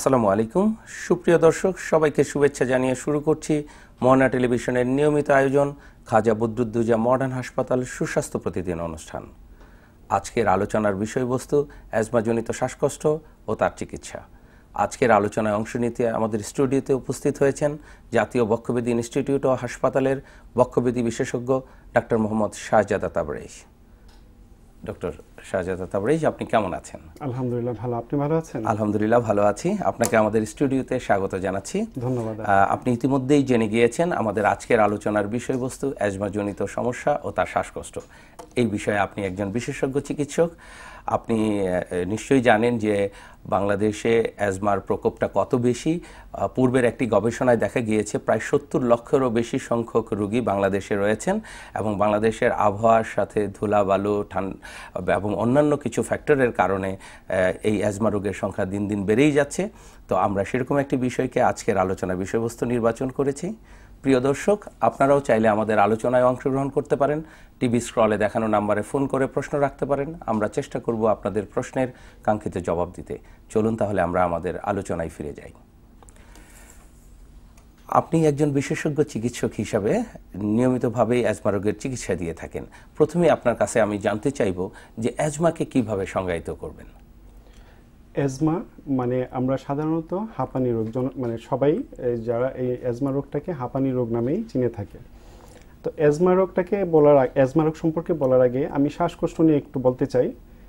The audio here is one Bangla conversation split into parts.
আসসালামু আলাইকুম সুপ্রিয় দর্শক সবাইকে শুভেচ্ছা জানিয়ে শুরু করছি মহানা টেলিভিশনের নিয়মিত আয়োজন খাজা বদরুদ্দুজা মডার্ন হাসপাতাল সুস্বাস্থ্য প্রতিদিন অনুষ্ঠান আজকের আলোচনার বিষয়বস্তু অ্যাজমাজনিত শ্বাসকষ্ট ও তার চিকিৎসা আজকের আলোচনায় অংশ নিতে আমাদের স্টুডিওতে উপস্থিত হয়েছেন জাতীয় বক্ষবিধি ইনস্টিটিউট ও হাসপাতালের বক্ষবিধি বিশেষজ্ঞ ডাক্তার মোহাম্মদ শাহজাদা তাবরেশ ডক্টর শাহজাদা তাবরেজ আপনি কেমন আছেন আলহামদুলিল্লাহ ভালো আপনি ভালো আছেন আলহামদুলিল্লাহ ভালো আছি আপনাকে আমাদের স্টুডিওতে স্বাগত জানাচ্ছি ধন্যবাদ আপনি ইতিমধ্যেই জেনে গিয়েছেন আমাদের আজকের আলোচনার বিষয়বস্তু অ্যাজমাজনিত সমস্যা ও তার শ্বাসকষ্ট এই বিষয়ে আপনি একজন বিশেষজ্ঞ চিকিৎসক আপনি নিশ্চয়ই জানেন যে বাংলাদেশে অ্যাজমার প্রকোপটা কত বেশি পূর্বের একটি গবেষণায় দেখা গিয়েছে প্রায় সত্তর লক্ষেরও বেশি সংখ্যক রোগী বাংলাদেশে রয়েছেন এবং বাংলাদেশের আবহাওয়ার সাথে ধুলা বালু ঠান্ডা এবং অন্যান্য কিছু ফ্যাক্টরের কারণে এই অ্যাজমা রোগের সংখ্যা দিন দিন বেড়েই যাচ্ছে তো আমরা সেরকম একটি বিষয়কে আজকের আলোচনা বিষয়বস্তু নির্বাচন করেছি প্রিয় দর্শক আপনারাও চাইলে আমাদের আলোচনায় অংশগ্রহণ করতে পারেন টিভি স্ক্রলে দেখানো নাম্বারে ফোন করে প্রশ্ন রাখতে পারেন আমরা চেষ্টা করব আপনাদের প্রশ্নের কাঙ্ক্ষিত জবাব দিতে চলুন তাহলে আমরা আমাদের আলোচনায় ফিরে যাই আপনি একজন বিশেষজ্ঞ চিকিৎসক হিসাবে নিয়মিতভাবেই অ্যাজমা রোগের চিকিৎসা দিয়ে থাকেন প্রথমে আপনার কাছে আমি জানতে চাইব যে অ্যাজমাকে কিভাবে সংজ্ঞায়িত করবেন এজমা মানে আমরা সাধারণত হাঁপানি রোগ মানে সবাই যারা এই এজমা রোগটাকে হাঁপানি রোগ নামেই চিনে থাকে তো এজমা রোগটাকে বলার এজমা রোগ সম্পর্কে বলার আগে আমি শ্বাসকষ্ট নিয়ে একটু বলতে চাই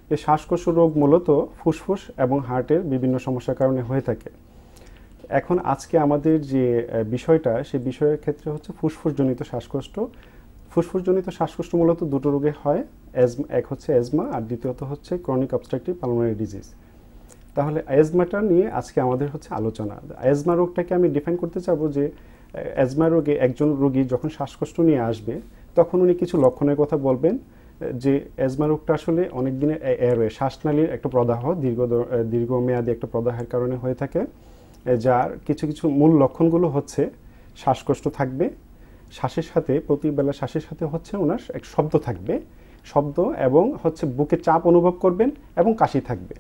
যে শ্বাসকষ্ট রোগ মূলত ফুসফুস এবং হার্টের বিভিন্ন সমস্যার কারণে হয়ে থাকে এখন আজকে আমাদের যে বিষয়টা সে বিষয়ের ক্ষেত্রে হচ্ছে ফুসফুসজনিত শ্বাসকষ্ট ফুসফুসজনিত শ্বাসকষ্ট মূলত দুটো রোগে হয় এক হচ্ছে এজমা আর দ্বিতীয়ত হচ্ছে ক্রনিক অবস্ট্রাকটিভ পালমোনারি ডিজিজ তাহলে অ্যাজমাটা নিয়ে আজকে আমাদের হচ্ছে আলোচনা অ্যাজমা রোগটাকে আমি ডিফাইন করতে চাবো যে অ্যাজমা রোগে একজন রোগী যখন শ্বাসকষ্ট নিয়ে আসবে তখন উনি কিছু লক্ষণের কথা বলবেন যে অ্যাজমা রোগটা আসলে অনেক দিনের এয়ারওয়ে শ্বাসনালীর একটা প্রদাহ দীর্ঘ দীর্ঘমেয়াদী একটা প্রদাহের কারণে হয়ে থাকে যার কিছু কিছু মূল লক্ষণগুলো হচ্ছে শ্বাসকষ্ট থাকবে শ্বাসের সাথে প্রতিবেলা শ্বাসের সাথে হচ্ছে ওনার এক শব্দ থাকবে শব্দ এবং হচ্ছে বুকে চাপ অনুভব করবেন এবং কাশি থাকবে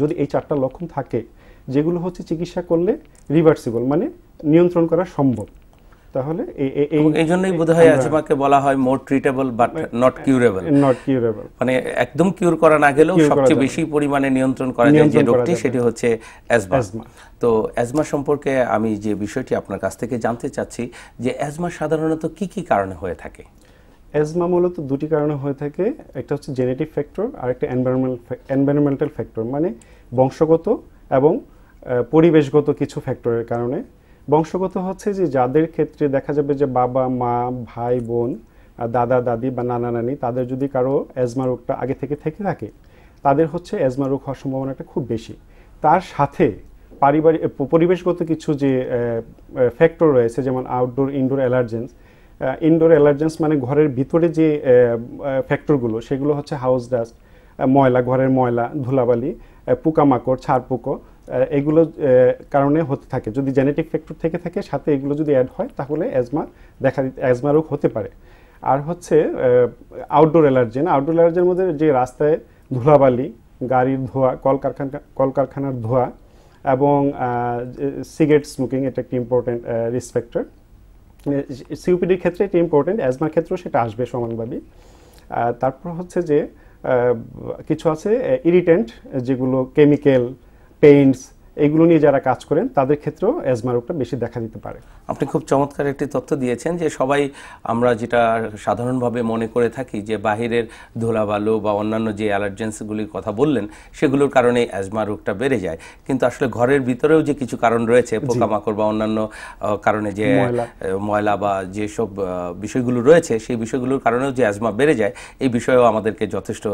যদি এই চারটা লক্ষণ থাকে যেগুলো হচ্ছে চিকিৎসা করলে রিভার্সিবল মানে নিয়ন্ত্রণ করা সম্ভব তাহলে এই জন্যই বোধ বোধহয় আজমাকে বলা হয় more treatable but not curable not curable মানে একদম কিউর করা না গেলেও সবচেয়ে বেশি পরিমাণে নিয়ন্ত্রণ করা যায় যে রোগটি সেটি হচ্ছে অ্যাজমা তো অ্যাজমা সম্পর্কে আমি যে বিষয়টি আপনার কাছ থেকে জানতে চাচ্ছি যে অ্যাজমা সাধারণত কি কি কারণে হয়ে থাকে অ্যাজমা মূলত দুটি কারণে হয়ে থাকে একটা হচ্ছে জেনেটিক ফ্যাক্টর আর একটা এনভায়রনমেন্টাল ফ্যাক্টর মানে বংশগত এবং পরিবেশগত কিছু ফ্যাক্টরের কারণে বংশগত হচ্ছে যে যাদের ক্ষেত্রে দেখা যাবে যে বাবা মা ভাই বোন দাদা দাদি বা নানা নানি তাদের যদি কারো অ্যাজমা রোগটা আগে থেকে থেকে থাকে তাদের হচ্ছে অ্যাজমা রোগ হওয়ার সম্ভাবনাটা খুব বেশি তার সাথে পারিবারিক পরিবেশগত কিছু যে ফ্যাক্টর রয়েছে যেমন outdoor indoor allergens indoor allergens মানে ঘরের ভিতরে যে ফ্যাক্টরগুলো সেগুলো হচ্ছে হাউস ডাস্ট ময়লা ঘরের ময়লা ধুলাবালি পোকামাকড় ছাড় পোকো এগুলো কারণে হতে থাকে যদি জেনেটিক ফ্যাক্টর থেকে থাকে সাথে এগুলো যদি অ্যাড হয় তাহলে অ্যাজমা দেখা অ্যাজমা রোগ হতে পারে আর হচ্ছে আউটডোর অ্যালার্জেন আউটডোর অ্যালার্জেন মধ্যে যে রাস্তায় ধুলাবালি গাড়ির ধোয়া কলকারখানা কলকারখানার ধোয়া এবং সিগারেট স্মোকিং এটা একটি ইম্পর্টেন্ট রিস্ক ফ্যাক্টর সিওপিডির ক্ষেত্রে এটি ইম্পর্টেন্ট অ্যাজমার ক্ষেত্রেও সেটা আসবে সমানভাবে তারপর হচ্ছে যে কিছু আছে ইরিটেন্ট যেগুলো কেমিক্যাল পেইন্টস এইগুলো নিয়ে যারা কাজ করেন তাদের ক্ষেত্রেও অ্যাজমা রোগটা বেশি দেখা দিতে পারে আপনি খুব চমৎকার একটি তথ্য দিয়েছেন যে সবাই আমরা যেটা সাধারণভাবে মনে করে থাকি যে বাহিরের ধুলাবালু বা অন্যান্য যে অ্যালার্জেন্সগুলির কথা বললেন সেগুলোর কারণে অ্যাজমা রোগটা বেড়ে যায় কিন্তু আসলে ঘরের ভিতরেও যে কিছু কারণ রয়েছে পোকামাকড় বা অন্যান্য কারণে যে ময়লা বা যেসব বিষয়গুলো রয়েছে সেই বিষয়গুলোর কারণেও যে অ্যাজমা বেড়ে যায় এই বিষয়েও আমাদেরকে যথেষ্ট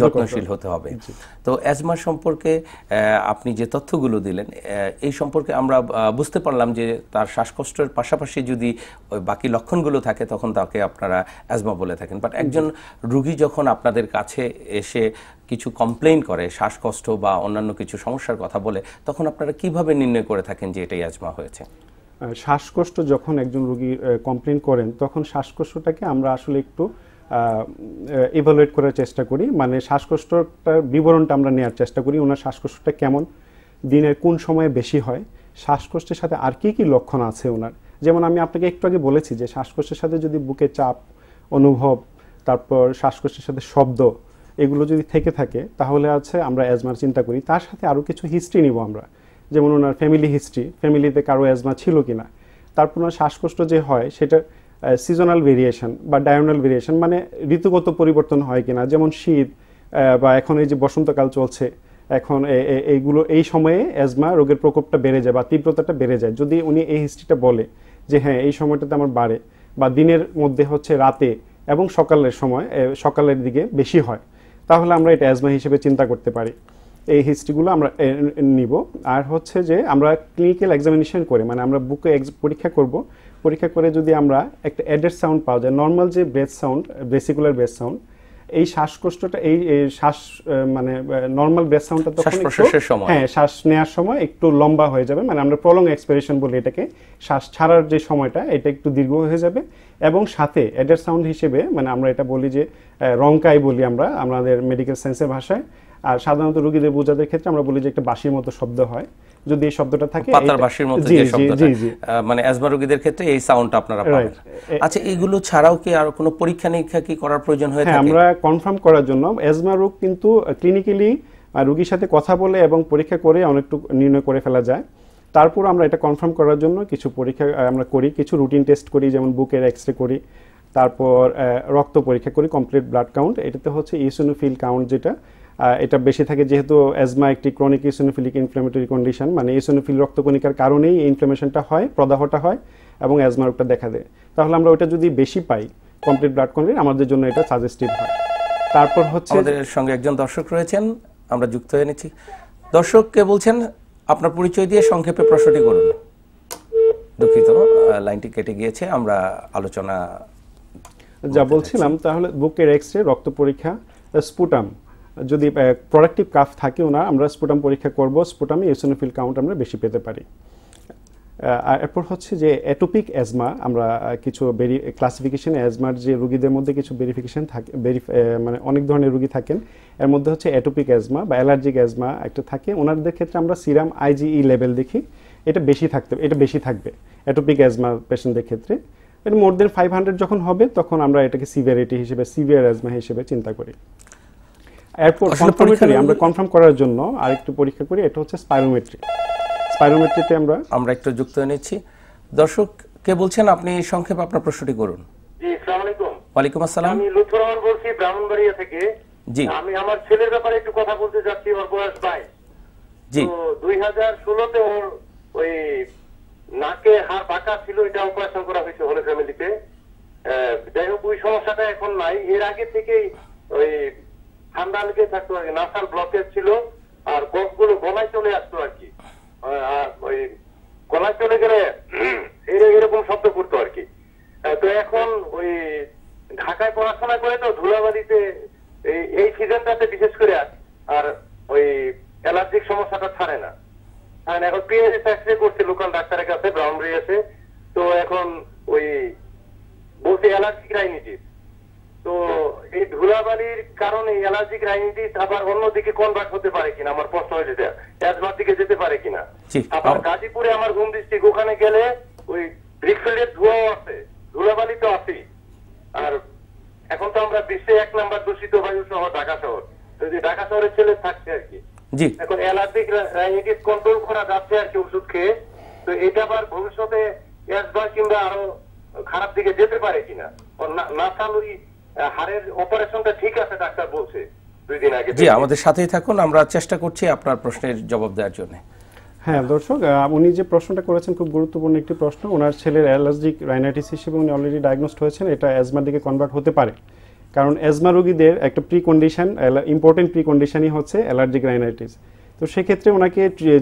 যত্নশীল হতে হবে তো অ্যাজমা সম্পর্কে আপনি যে তথ্যগুলো দিলেন দিলেন এই সম্পর্কে আমরা বুঝতে পারলাম যে তার শ্বাসকষ্টের পাশাপাশি যদি বাকি লক্ষণগুলো থাকে তখন তাকে আপনারা অ্যাজমা বলে থাকেন বাট একজন রুগী যখন আপনাদের কাছে এসে কিছু কমপ্লেন করে শ্বাসকষ্ট বা অন্যান্য কিছু সমস্যার কথা বলে তখন আপনারা কিভাবে নির্ণয় করে থাকেন যে এটাই অ্যাজমা হয়েছে শ্বাসকষ্ট যখন একজন রুগী কমপ্লেন করেন তখন শ্বাসকষ্টটাকে আমরা আসলে একটু ইভালুয়েট করার চেষ্টা করি মানে শ্বাসকষ্টটার বিবরণটা আমরা নেওয়ার চেষ্টা করি ওনার শ্বাসকষ্টটা কেমন দিনের কোন সময়ে বেশি হয় শ্বাসকষ্টের সাথে আর কী কী লক্ষণ আছে ওনার যেমন আমি আপনাকে একটু আগে বলেছি যে শ্বাসকষ্টের সাথে যদি বুকে চাপ অনুভব তারপর শ্বাসকষ্টের সাথে শব্দ এগুলো যদি থেকে থাকে তাহলে আছে আমরা অ্যাজমার চিন্তা করি তার সাথে আরও কিছু হিস্ট্রি নিব আমরা যেমন ওনার ফ্যামিলি হিস্ট্রি ফ্যামিলিতে কারো অ্যাজমা ছিল কি না তারপর ওনার শ্বাসকষ্ট যে হয় সেটা সিজনাল ভেরিয়েশন বা ডায়োনাল ভেরিয়েশন মানে ঋতুগত পরিবর্তন হয় কি না যেমন শীত বা এখন এই যে বসন্তকাল চলছে এখন এইগুলো এই সময়ে অ্যাজমা রোগের প্রকোপটা বেড়ে যায় বা তীব্রতাটা বেড়ে যায় যদি উনি এই হিস্ট্রিটা বলে যে হ্যাঁ এই সময়টাতে আমার বাড়ে বা দিনের মধ্যে হচ্ছে রাতে এবং সকালের সময় সকালের দিকে বেশি হয় তাহলে আমরা এটা অ্যাজমা হিসেবে চিন্তা করতে পারি এই হিস্ট্রিগুলো আমরা নিব আর হচ্ছে যে আমরা ক্লিনিক্যাল এক্সামিনেশন করে মানে আমরা বুকে পরীক্ষা করব পরীক্ষা করে যদি আমরা একটা অ্যাডেড সাউন্ড পাওয়া যায় নর্মাল যে breath sound vesicular breath sound এই শ্বাসকষ্টটা এই শ্বাস মানে নর্মাল ব্রেথ সাউন্ডটা তখন সময় হ্যাঁ শ্বাস নেওয়ার সময় একটু লম্বা হয়ে যাবে মানে আমরা প্রলং এক্সপিরেশন বলি এটাকে শ্বাস ছাড়ার যে সময়টা এটা একটু দীর্ঘ হয়ে যাবে এবং সাথে অ্যাডার সাউন্ড হিসেবে মানে আমরা এটা বলি যে রংকাই বলি আমরা আমাদের মেডিকেল সায়েন্সের ভাষায় আর সাধারণত রোগীদের বোঝাদের ক্ষেত্রে আমরা বলি যে একটা বাসির মতো শব্দ হয় যদি এই শব্দটা থাকে পাতার বাসির মতো যে শব্দটা মানে অ্যাজমা রোগীদের ক্ষেত্রে এই সাউন্ডটা আপনারা পাবেন আচ্ছা এগুলো ছাড়াও কি আর কোনো পরীক্ষা নিরীক্ষা কি করার প্রয়োজন হয়ে হ্যাঁ, থাকে আমরা কনফার্ম করার জন্য অ্যাজমা রোগ কিন্তু ক্লিনিক্যালি রোগীর সাথে কথা বলে এবং পরীক্ষা করে অনেকটু নির্ণয় করে ফেলা যায় তারপর আমরা এটা কনফার্ম করার জন্য কিছু পরীক্ষা আমরা করি কিছু রুটিন টেস্ট করি যেমন বুকের এক্স রে করি তারপর রক্ত পরীক্ষা করি কমপ্লিট ব্লাড কাউন্ট এটাতে হচ্ছে ইসোনোফিল কাউন্ট যেটা এটা বেশি থাকে যেহেতু অ্যাজমা একটি ক্রনিক ইসোনোফিলিক ইনফ্লামেটরি কন্ডিশন মানে ইসোনোফিল রক্তকণিকার কারণেই এই ইনফ্লামেশনটা হয় প্রদাহটা হয় এবং অ্যাজমা রোগটা দেখা দেয় তাহলে আমরা ওটা যদি বেশি পাই কমপ্লিট ব্লাড কন্ডিশন আমাদের জন্য এটা সাজেস্টিভ হয় তারপর হচ্ছে আমাদের সঙ্গে একজন দর্শক রয়েছেন আমরা যুক্ত হয়ে নিচ্ছি দর্শককে বলছেন আপনার পরিচয় দিয়ে সংক্ষেপে প্রশ্নটি করুন দুঃখিত লাইনটি কেটে গিয়েছে আমরা আলোচনা যা বলছিলাম তাহলে বুকের এক্স রে রক্ত পরীক্ষা স্পুটাম যদি প্রোডাক্টিভ কাফ থাকে ওনার আমরা স্পুটাম পরীক্ষা করব স্পুটামে ইউসোনোফিল কাউন্ট আমরা বেশি পেতে পারি আর এরপর হচ্ছে যে অ্যাটোপিক অ্যাজমা আমরা কিছু বেরি ক্লাসিফিকেশন অ্যাজমার যে রুগীদের মধ্যে কিছু ভেরিফিকেশন থাকে মানে অনেক ধরনের রুগী থাকেন এর মধ্যে হচ্ছে অ্যাটোপিক অ্যাজমা বা অ্যালার্জিক অ্যাজমা একটা থাকে ওনাদের ক্ষেত্রে আমরা সিরাম আইজিই লেভেল দেখি এটা বেশি থাকতে এটা বেশি থাকবে অ্যাটোপিক অ্যাজমা পেশেন্টদের ক্ষেত্রে এটা মোর দেন ফাইভ হান্ড্রেড যখন হবে তখন আমরা এটাকে সিভিয়ারিটি হিসেবে সিভিয়ার অ্যাজমা হিসেবে চিন্তা করি এরপর কনফার্মেটরি আমরা কনফার্ম করার জন্য আরেকটু পরীক্ষা করি এটা হচ্ছে স্পাইরোমেট্রি স্পাইরোমেট্রিতে আমরা আমরা একটু যুক্ত এনেছি দর্শক কে বলছেন আপনি সংক্ষেপে আপনার প্রশ্নটি করুন ওয়ালাইকুম আসসালাম আমি লুৎফর রহমান বলছি ব্রাহ্মণবাড়িয়া থেকে জি আমি আমার ছেলের ব্যাপারে একটু কথা বলতে যাচ্ছি ওর বয়স বাইশ জি দুই হাজার ষোলোতে ওর ওই নাকে হাড় বাঁকা ছিল এটা অপারেশন করা হয়েছে হলে ফ্যামিলিতে যাই হোক ওই সমস্যাটা এখন নাই এর আগে থেকেই ওই ঠান্ডা লেগে থাকতো আর কি নাসার ব্লকেজ ছিল আর কফগুলো গলায় চলে আসতো আর কি ওই গলায় চলে গেলে এরকম শব্দ করতো আর কি তো এখন ওই ঢাকায় পড়াশোনা করে তো ধুলাবাড়িতে এই সিজনটাতে বিশেষ করে আর ওই অ্যালার্জিক সমস্যাটা ছাড়ে না এখন পিএইচএস এক্সরে করছে লোকাল ডাক্তারের কাছে ব্রাউন্ডারি আছে তো এখন ওই বলছে অ্যালার্জিক রাইনিটিস তো এই ধুলাবালির কারণে অ্যালার্জিক রাইনিটিস আবার অন্যদিকে কনভার্ট হতে পারে কিনা আমার প্রশ্ন হয়েছে অ্যাজমার দিকে যেতে পারে কিনা আবার গাজীপুরে আমার ঘুম ডিস্ট্রিক্ট ওখানে গেলে ওই ব্রিকফিল্ডের ধোঁয়াও আছে ধুলাবালি তো আছেই আর এখন তো আমরা বিশ্বে এক নাম্বার দূষিত বায়ু শহর ঢাকা শহর তো যে ঢাকা শহরের ছেলে থাকছে আর কি জি এখন অ্যালার্জিক রাজনীতি কন্ট্রোল করা যাচ্ছে আর কি ওষুধ খেয়ে তো এটা আবার ভবিষ্যতে অ্যাজমা কিংবা আরো খারাপ দিকে যেতে পারে কিনা না চালুই হাড়ের অপারেশনটা ঠিক আছে ডাক্তার বলছে দুই দিন আগে জি আমাদের সাথেই থাকুন আমরা চেষ্টা করছি আপনার প্রশ্নের জবাব দেওয়ার জন্য হ্যাঁ দর্শক উনি যে প্রশ্নটা করেছেন খুব গুরুত্বপূর্ণ একটি প্রশ্ন ওনার ছেলের অ্যালার্জিক রাইনাইটিস হিসেবে উনি অলরেডি ডায়াগনোসড হয়েছেন এটা অ্যাজমার দিকে কনভার্ট হতে পারে কারণ অ্যাজমা রোগীদের একটা প্রি কন্ডিশন ইম্পর্টেন্ট প্রি কন্ডিশনই হচ্ছে অ্যালার্জিক রাইনাইটিস তো সেক্ষেত্রে ওনাকে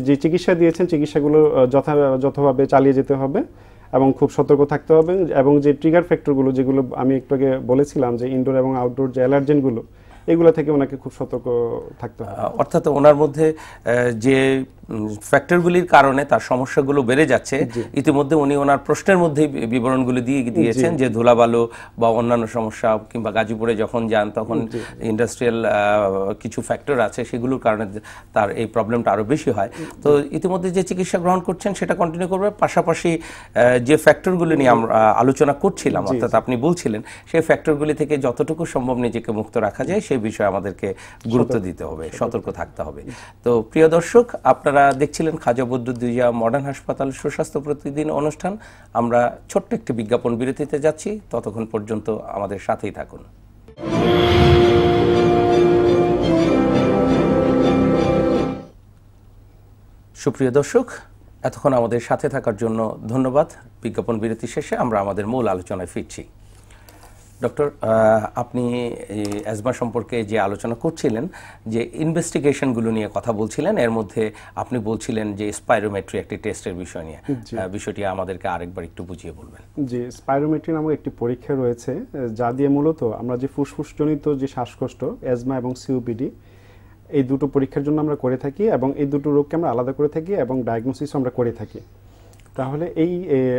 যে চিকিৎসা দিয়েছেন চিকিৎসাগুলো যথাযথভাবে চালিয়ে যেতে হবে এবং খুব সতর্ক থাকতে হবে এবং যে ট্রিগার ফ্যাক্টরগুলো যেগুলো আমি একটু আগে বলেছিলাম যে ইনডোর এবং আউটডোর যে অ্যালার্জেনগুলো এগুলো থেকে ওনাকে খুব সতর্ক থাকতে হবে অর্থাৎ ওনার মধ্যে যে ফ্যাক্টরগুলির কারণে তার সমস্যাগুলো বেড়ে যাচ্ছে ইতিমধ্যে উনি ওনার প্রশ্নের মধ্যেই বিবরণগুলো দিয়ে দিয়েছেন যে ধুলাবালো বা অন্যান্য সমস্যা কিংবা গাজীপুরে যখন যান তখন ইন্ডাস্ট্রিয়াল কিছু ফ্যাক্টর আছে সেগুলোর কারণে তার এই প্রবলেমটা আরও বেশি হয় তো ইতিমধ্যে যে চিকিৎসা গ্রহণ করছেন সেটা কন্টিনিউ করবে পাশাপাশি যে ফ্যাক্টরগুলি নিয়ে আমরা আলোচনা করছিলাম অর্থাৎ আপনি বলছিলেন সেই ফ্যাক্টরগুলি থেকে যতটুকু সম্ভব নিজেকে মুক্ত রাখা যায় সেই বিষয়ে আমাদেরকে গুরুত্ব দিতে হবে সতর্ক থাকতে হবে তো প্রিয় দর্শক আপনারা দেখছিলেন খাজা বদ্রুদ্দুজা মডার্ন হাসপাতাল সুস্বাস্থ্য প্রতিদিন অনুষ্ঠান আমরা ছোট্ট একটি বিজ্ঞাপন বিরতিতে যাচ্ছি ততক্ষণ পর্যন্ত আমাদের সাথেই থাকুন সুপ্রিয় দর্শক এতক্ষণ আমাদের সাথে থাকার জন্য ধন্যবাদ বিজ্ঞাপন বিরতি শেষে আমরা আমাদের মূল আলোচনায় ফিরছি ডক্টর আপনি অ্যাজমা সম্পর্কে যে আলোচনা করছিলেন যে ইনভেস্টিগেশনগুলো নিয়ে কথা বলছিলেন এর মধ্যে আপনি বলছিলেন যে স্পাইরোমেট্রি একটি টেস্টের বিষয় নিয়ে বিষয়টি আমাদেরকে আরেকবার একটু বুঝিয়ে বলবেন জি স্পাইরোমেট্রি নামক একটি পরীক্ষা রয়েছে যা দিয়ে মূলত আমরা যে ফুসফুসজনিত যে শ্বাসকষ্ট অ্যাজমা এবং সিউপিডি এই দুটো পরীক্ষার জন্য আমরা করে থাকি এবং এই দুটো রোগকে আমরা আলাদা করে থাকি এবং ডায়াগনোসিসও আমরা করে থাকি তাহলে এই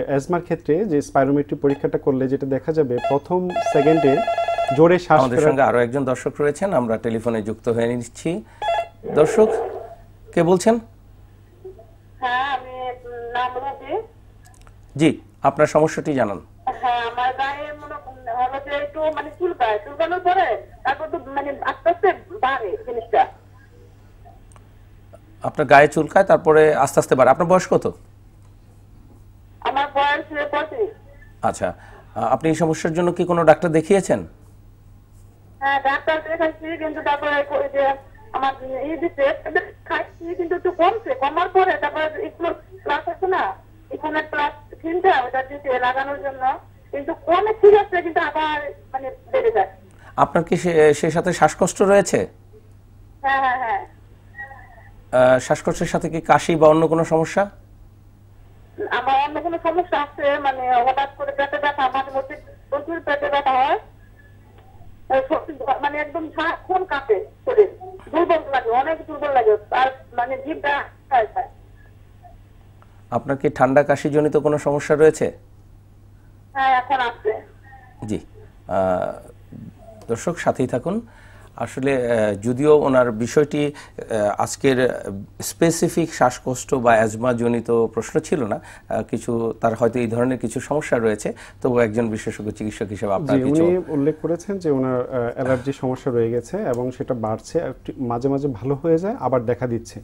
অ্যাজমার ক্ষেত্রে যে স্পাইরোমেট্রি পরীক্ষাটা করলে যেটা দেখা যাবে প্রথম সেকেন্ডে জোরে শ্বাস আমাদের সঙ্গে আরো একজন দর্শক রয়েছেন আমরা টেলিফোনে যুক্ত হয়ে নিচ্ছি দর্শক কে বলছেন হ্যাঁ, জি আপনার সমস্যাটি জানান হ্যাঁ, মানে, মানে, আপনার গায়ে চুলকায় তারপরে আস্তে আস্তে বাড়ে আপনার বয়স কত আমার বয়স পঁচিশ আচ্ছা আপনি এই সমস্যার জন্য কি কোনো ডাক্তার দেখিয়েছেন হ্যাঁ ডাক্তার দেখাইছি কিন্তু তারপরে ওই যে আমার ই ইয়ে দিতে খাইছি কিন্তু একটু কমছে কমার পরে তারপর স্কুল ক্লাস আছে না এখানে ক্লাস কিনতে ওটা দিতে লাগানোর জন্য কিন্তু কমে ঠিক আছে কিন্তু আবার মানে বেড়ে যায় আপনার কি সে সাথে শ্বাসকষ্ট রয়েছে হ্যাঁ হ্যাঁ হ্যাঁ শ্বাসকষ্টের সাথে কি কাশি বা অন্য কোনো সমস্যা আমার অন্য কোনো সমস্যা আছে মানে হঠাৎ করে পেটে ব্যথা মাঝে মধ্যে প্রচুর পেটে ব্যথা হয় মানে একদম সারাক্ষণ কাঁপে শরীর দুর্বল লাগে অনেক দুর্বল লাগে আর মানে জিভটা আপনার কি ঠান্ডা কাশি জনিত কোনো সমস্যা রয়েছে হ্যাঁ এখন আছে জি দর্শক সাথেই থাকুন আসলে যদিও ওনার বিষয়টি আজকের স্পেসিফিক শ্বাসকষ্ট বা অ্যাজমা জনিত প্রশ্ন ছিল না কিছু তার হয়তো এই ধরনের কিছু সমস্যা রয়েছে তবু একজন বিশেষজ্ঞ চিকিৎসক হিসেবে আপনার কিছু উল্লেখ করেছেন যে ওনার অ্যালার্জি সমস্যা রয়ে গেছে এবং সেটা বাড়ছে মাঝে মাঝে ভালো হয়ে যায় আবার দেখা দিচ্ছে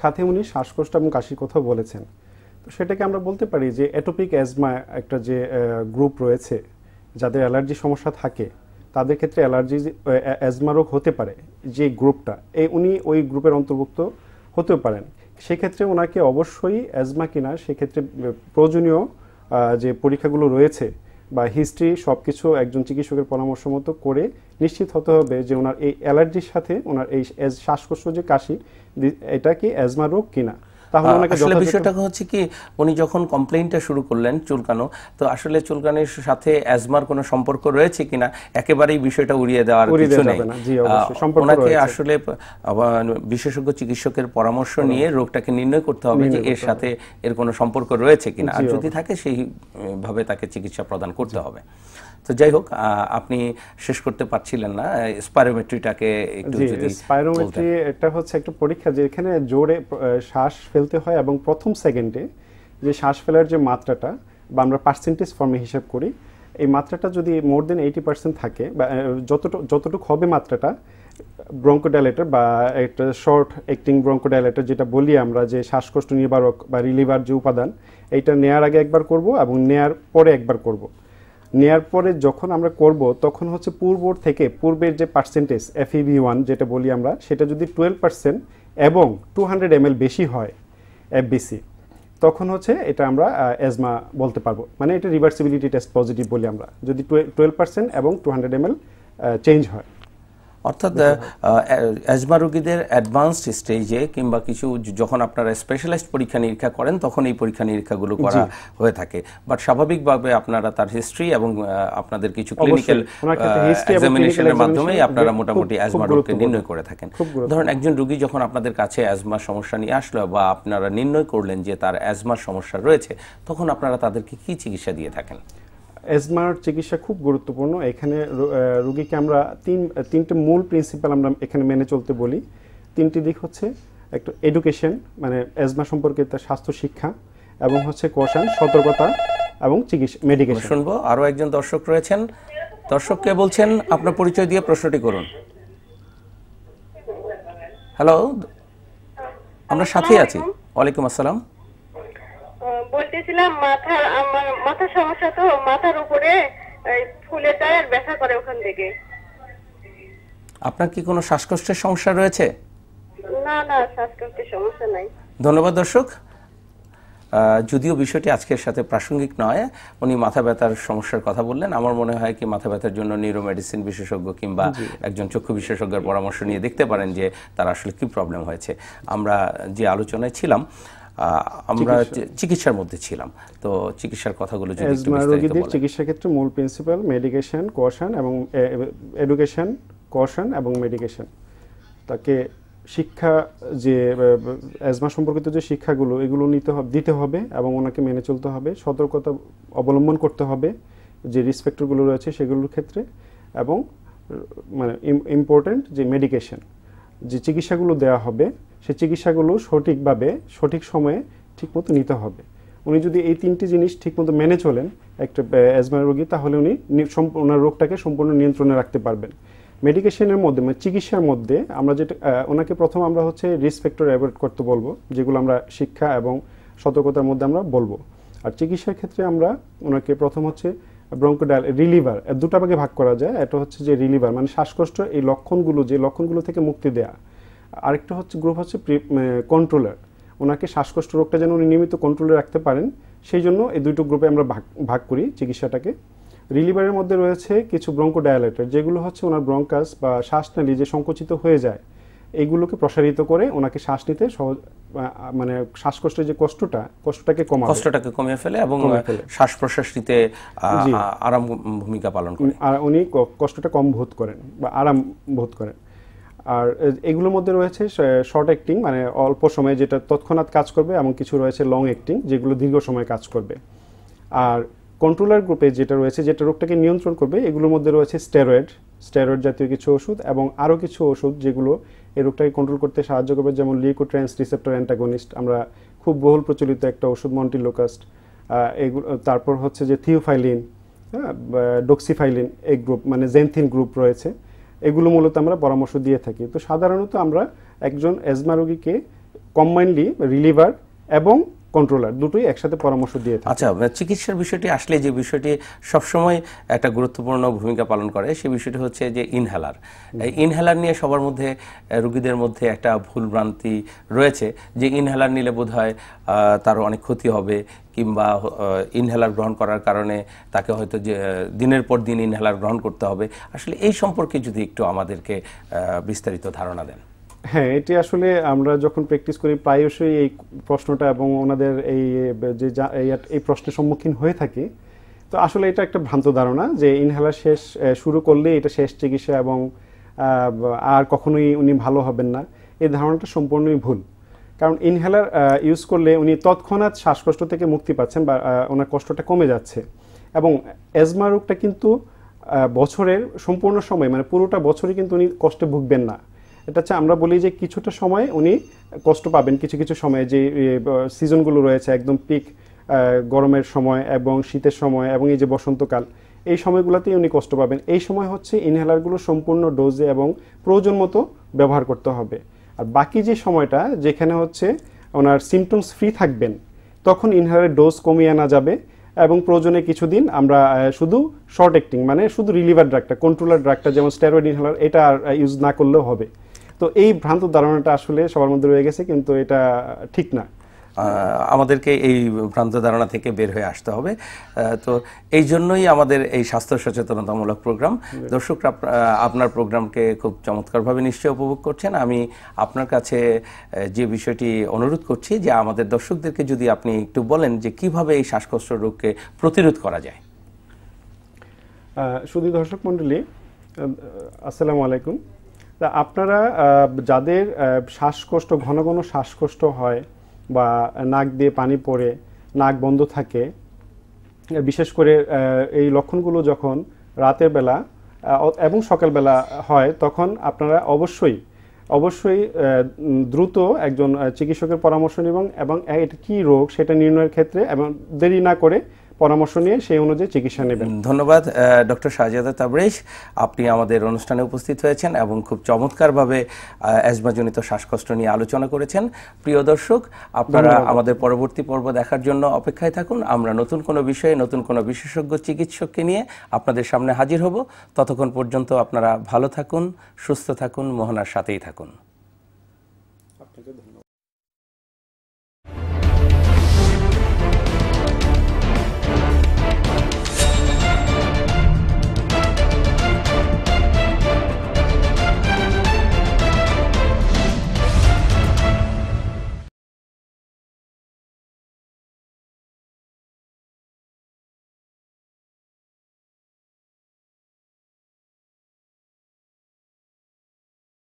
সাথে উনি শ্বাসকষ্ট এবং কাশির কথাও বলেছেন তো সেটাকে আমরা বলতে পারি যে অ্যাটোপিক অ্যাজমা একটা যে গ্রুপ রয়েছে যাদের অ্যালার্জি সমস্যা থাকে তাদের ক্ষেত্রে অ্যালার্জি অ্যাজমা রোগ হতে পারে যে গ্রুপটা এই উনি ওই গ্রুপের অন্তর্ভুক্ত হতে পারেন সেক্ষেত্রে ওনাকে অবশ্যই অ্যাজমা কিনা সেক্ষেত্রে প্রয়োজনীয় যে পরীক্ষাগুলো রয়েছে বা হিস্ট্রি সব কিছু একজন চিকিৎসকের পরামর্শ মতো করে নিশ্চিত হতে হবে যে ওনার এই অ্যালার্জির সাথে ওনার এই শ্বাসকষ্ট যে কাশি এটা কি অ্যাজমা রোগ কিনা তাহলে আসলে বিষয়টা হচ্ছে কি উনি যখন কমপ্লেইনটা শুরু করলেন চুলকানো তো আসলে চুলকানির সাথে অ্যাজমার কোনো সম্পর্ক রয়েছে কিনা একেবারেই বিষয়টা উড়িয়ে দেওয়ার কিছু নেই ওনাকে আসলে বিশেষজ্ঞ চিকিৎসকের পরামর্শ নিয়ে রোগটাকে নির্ণয় করতে হবে যে এর সাথে এর কোনো সম্পর্ক রয়েছে কিনা আর যদি থাকে সেইভাবে তাকে চিকিৎসা প্রদান করতে হবে তো যাই হোক আপনি শেষ করতে পারছিলেন না স্পাইরোমেট্রিটাকে একটু যদি স্পাইরোমেট্রি এটা হচ্ছে একটা পরীক্ষা যেখানে জোরে শ্বাস ফেলতে হয় এবং প্রথম সেকেন্ডে যে শ্বাস ফেলার যে মাত্রাটা বা আমরা পার্সেন্টেজ ফর্মে হিসাব করি এই মাত্রাটা যদি মোর দেন এইটি পার্সেন্ট থাকে বা যতটুকু যতটুকু হবে মাত্রাটা ব্রঙ্কোডাইলেটর বা একটা শর্ট অ্যাক্টিং ব্রঙ্কোডাইলেটর যেটা বলি আমরা যে শ্বাসকষ্ট নিবারক বা রিলিভার যে উপাদান এইটা নেয়ার আগে একবার করব এবং নেয়ার পরে একবার করব নেয়ার পরে যখন আমরা করব তখন হচ্ছে পূর্বর থেকে পূর্বের যে পার্সেন্টেজ এফইবি ওয়ান যেটা বলি আমরা সেটা যদি টুয়েলভ পার্সেন্ট এবং টু হান্ড্রেড এম বেশি হয় এফবিসি তখন হচ্ছে এটা আমরা অ্যাজমা বলতে পারবো মানে এটা রিভার্সিবিলিটি টেস্ট পজিটিভ বলি আমরা যদি টুয়েলভ পার্সেন্ট এবং টু হান্ড্রেড এম চেঞ্জ হয় অর্থাৎ অ্যাজমা রোগীদের অ্যাডভান্সড স্টেজে কিংবা কিছু যখন আপনারা স্পেশালাইজড পরীক্ষা নিরীক্ষা করেন তখন এই পরীক্ষা নিরীক্ষাগুলো করা হয়ে থাকে বাট স্বাভাবিকভাবে আপনারা তার হিস্ট্রি এবং আপনাদের কিছু ক্লিনিক্যাল এক্সামিনেশনের মাধ্যমে আপনারা মোটামুটি অ্যাজমা রোগকে নির্ণয় করে থাকেন ধরুন একজন রোগী যখন আপনাদের কাছে অ্যাজমা সমস্যা নিয়ে আসলো বা আপনারা নির্ণয় করলেন যে তার অ্যাজমার সমস্যা রয়েছে তখন আপনারা তাদেরকে কি চিকিৎসা দিয়ে থাকেন এজমার চিকিৎসা খুব গুরুত্বপূর্ণ এখানে রোগীকে আমরা তিন তিনটে মূল প্রিন্সিপাল আমরা এখানে মেনে চলতে বলি তিনটি দিক হচ্ছে একটু এডুকেশন মানে অ্যাজমা সম্পর্কে তার স্বাস্থ্য শিক্ষা এবং হচ্ছে কোশান সতর্কতা এবং চিকিৎসা মেডিকেশন শুনবো আরও একজন দর্শক রয়েছেন দর্শককে বলছেন আপনার পরিচয় দিয়ে প্রশ্নটি করুন হ্যালো আমরা সাথেই আছি ওয়ালাইকুম আসসালাম বলতেছিলাম মাথার আমার মাথার সমস্যা তো মাথার উপরে ফুলে যায় আর ব্যথা করে ওখান থেকে আপনার কি কোনো শ্বাসকষ্টের সমস্যা রয়েছে না না শ্বাসকষ্টের সমস্যা নাই ধন্যবাদ দর্শক যদিও বিষয়টি আজকের সাথে প্রাসঙ্গিক নয় উনি মাথা ব্যথার সমস্যার কথা বললেন আমার মনে হয় কি মাথা ব্যথার জন্য নিউরো মেডিসিন বিশেষজ্ঞ কিংবা একজন চক্ষু বিশেষজ্ঞের পরামর্শ নিয়ে দেখতে পারেন যে তার আসলে কি প্রবলেম হয়েছে আমরা যে আলোচনায় ছিলাম আমরা চিকিৎসার মধ্যে ছিলাম তো চিকিৎসার কথাগুলো যদি একটু বিস্তারিত বলেন চিকিৎসা ক্ষেত্রে মূল প্রিন্সিপাল মেডিকেশন কোশন এবং এডুকেশন কোশন এবং মেডিকেশন তাকে শিক্ষা যে অ্যাজমা সম্পর্কিত যে শিক্ষাগুলো এগুলো নিতে হবে দিতে হবে এবং ওনাকে মেনে চলতে হবে সতর্কতা অবলম্বন করতে হবে যে রিসপেক্টরগুলো রয়েছে সেগুলোর ক্ষেত্রে এবং মানে ইম্পর্টেন্ট যে মেডিকেশন যে চিকিৎসাগুলো দেওয়া হবে সে চিকিৎসাগুলো সঠিকভাবে সঠিক সময়ে ঠিকমতো নিতে হবে উনি যদি এই তিনটি জিনিস ঠিকমতো মেনে চলেন একটা অ্যাজমা রোগী তাহলে উনি ওনার রোগটাকে সম্পূর্ণ নিয়ন্ত্রণে রাখতে পারবেন মেডিকেশনের মধ্যে মানে চিকিৎসার মধ্যে আমরা যেটা ওনাকে প্রথম আমরা হচ্ছে রিস্ক ফ্যাক্টর অ্যাভয়েড করতে বলবো যেগুলো আমরা শিক্ষা এবং সতর্কতার মধ্যে আমরা বলবো আর চিকিৎসার ক্ষেত্রে আমরা ওনাকে প্রথম হচ্ছে ব্রঙ্কোডাল রিলিভার দুটা ভাগে ভাগ করা যায় এটা হচ্ছে যে রিলিভার মানে শ্বাসকষ্ট এই লক্ষণগুলো যে লক্ষণগুলো থেকে মুক্তি দেয়া আরেকটা হচ্ছে গ্রুপ হচ্ছে কন্ট্রোলার ওনাকে শ্বাসকষ্ট রোগটা যেন উনি নিয়মিত কন্ট্রোলে রাখতে পারেন সেই জন্য এই দুটো গ্রুপে আমরা ভাগ ভাগ করি চিকিৎসাটাকে রিলিভারের মধ্যে রয়েছে কিছু ব্রঙ্কো ডায়ালেটার যেগুলো হচ্ছে ওনার ব্রঙ্কাস বা শ্বাসনালী যে সংকুচিত হয়ে যায় এইগুলোকে প্রসারিত করে ওনাকে শ্বাস নিতে সহজ মানে শ্বাসকষ্টের যে কষ্টটা কষ্টটাকে কমা কষ্টটাকে কমিয়ে ফেলে এবং শ্বাস প্রশ্বাস নিতে আরাম ভূমিকা পালন করে আর উনি কষ্টটা কম বোধ করেন বা আরাম বোধ করেন আর এগুলোর মধ্যে রয়েছে শর্ট অ্যাক্টিং মানে অল্প সময়ে যেটা তৎক্ষণাৎ কাজ করবে এবং কিছু রয়েছে লং অ্যাক্টিং যেগুলো দীর্ঘ সময় কাজ করবে আর কন্ট্রোলার গ্রুপে যেটা রয়েছে যেটা রোগটাকে নিয়ন্ত্রণ করবে এগুলোর মধ্যে রয়েছে স্টেরয়েড স্টেরয়েড জাতীয় কিছু ওষুধ এবং আরও কিছু ওষুধ যেগুলো এই রোগটাকে কন্ট্রোল করতে সাহায্য করবে যেমন লিকোট্রেন্স রিসেপ্টর অ্যান্টাগনিস্ট আমরা খুব বহুল প্রচলিত একটা ওষুধ মন্টিলোকাস্ট এগুলো তারপর হচ্ছে যে থিওফাইলিন হ্যাঁ ডক্সিফাইলিন এই গ্রুপ মানে জেনথিন গ্রুপ রয়েছে এগুলো মূলত আমরা পরামর্শ দিয়ে থাকি তো সাধারণত আমরা একজন অ্যাজমা রোগীকে কম্বাইনলি রিলিভার এবং কন্ট্রোলার দুটোই একসাথে পরামর্শ দিয়ে থাকে আচ্ছা চিকিৎসার বিষয়টি আসলে যে বিষয়টি সবসময় একটা গুরুত্বপূর্ণ ভূমিকা পালন করে সেই বিষয়টি হচ্ছে যে ইনহেলার ইনহেলার নিয়ে সবার মধ্যে রোগীদের মধ্যে একটা ভুল ভ্রান্তি রয়েছে যে ইনহেলার নিলে বোধ হয় তারও অনেক ক্ষতি হবে কিংবা ইনহেলার গ্রহণ করার কারণে তাকে হয়তো যে দিনের পর দিন ইনহেলার গ্রহণ করতে হবে আসলে এই সম্পর্কে যদি একটু আমাদেরকে বিস্তারিত ধারণা দেন হ্যাঁ এটি আসলে আমরা যখন প্র্যাকটিস করি প্রায়শই এই প্রশ্নটা এবং ওনাদের এই যে এই প্রশ্নের সম্মুখীন হয়ে থাকি তো আসলে এটা একটা ভ্রান্ত ধারণা যে ইনহেলার শেষ শুরু করলে এটা শেষ চিকিৎসা এবং আর কখনোই উনি ভালো হবেন না এই ধারণাটা সম্পূর্ণই ভুল কারণ ইনহেলার ইউজ করলে উনি তৎক্ষণাৎ শ্বাসকষ্ট থেকে মুক্তি পাচ্ছেন বা ওনার কষ্টটা কমে যাচ্ছে এবং অ্যাজমা রোগটা কিন্তু বছরের সম্পূর্ণ সময় মানে পুরোটা বছরই কিন্তু উনি কষ্টে ভুগবেন না এটা হচ্ছে আমরা বলি যে কিছুটা সময় উনি কষ্ট পাবেন কিছু কিছু সময়ে যে সিজনগুলো রয়েছে একদম পিক গরমের সময় এবং শীতের সময় এবং এই যে বসন্তকাল এই সময়গুলোতেই উনি কষ্ট পাবেন এই সময় হচ্ছে ইনহেলারগুলো সম্পূর্ণ ডোজে এবং প্রয়োজন মতো ব্যবহার করতে হবে আর বাকি যে সময়টা যেখানে হচ্ছে ওনার সিমটমস ফ্রি থাকবেন তখন ইনহেলারের ডোজ কমিয়ে আনা যাবে এবং প্রয়োজনে কিছুদিন আমরা শুধু শর্ট অ্যাক্টিং মানে শুধু রিলিভার ড্রাগটা কন্ট্রোলার ড্রাগটা যেমন স্টেরয়েড ইনহেলার এটা আর ইউজ না করলেও হবে তো এই ভ্রান্ত ধারণাটা আসলে সবার মধ্যে রয়ে গেছে কিন্তু এটা ঠিক না আমাদেরকে এই ভ্রান্ত ধারণা থেকে বের হয়ে আসতে হবে তো এই জন্যই আমাদের এই স্বাস্থ্য সচেতনতামূলক প্রোগ্রাম দর্শকরা আপনার প্রোগ্রামকে খুব চমৎকারভাবে নিশ্চয় উপভোগ করছেন আমি আপনার কাছে যে বিষয়টি অনুরোধ করছি যে আমাদের দর্শকদেরকে যদি আপনি একটু বলেন যে কিভাবে এই শ্বাসকষ্ট রোগকে প্রতিরোধ করা যায় শুধু দর্শক মণ্ডলী আসসালামু আলাইকুম তা আপনারা যাদের শ্বাসকষ্ট ঘন ঘন শ্বাসকষ্ট হয় বা নাক দিয়ে পানি পড়ে নাক বন্ধ থাকে বিশেষ করে এই লক্ষণগুলো যখন রাতের বেলা এবং সকালবেলা হয় তখন আপনারা অবশ্যই অবশ্যই দ্রুত একজন চিকিৎসকের পরামর্শ নেবেন এবং এটা কী রোগ সেটা নির্ণয়ের ক্ষেত্রে এবং দেরি না করে পরামর্শ নিয়ে সেই অনুযায়ী চিকিৎসা নেবেন ধন্যবাদ ডক্টর শাহজাদা তাবরেশ আপনি আমাদের অনুষ্ঠানে উপস্থিত হয়েছেন এবং খুব চমৎকারভাবে অ্যাজমাজনিত শ্বাসকষ্ট নিয়ে আলোচনা করেছেন প্রিয় দর্শক আপনারা আমাদের পরবর্তী পর্ব দেখার জন্য অপেক্ষায় থাকুন আমরা নতুন কোনো বিষয়ে নতুন কোনো বিশেষজ্ঞ চিকিৎসককে নিয়ে আপনাদের সামনে হাজির হব ততক্ষণ পর্যন্ত আপনারা ভালো থাকুন সুস্থ থাকুন মোহনার সাথেই থাকুন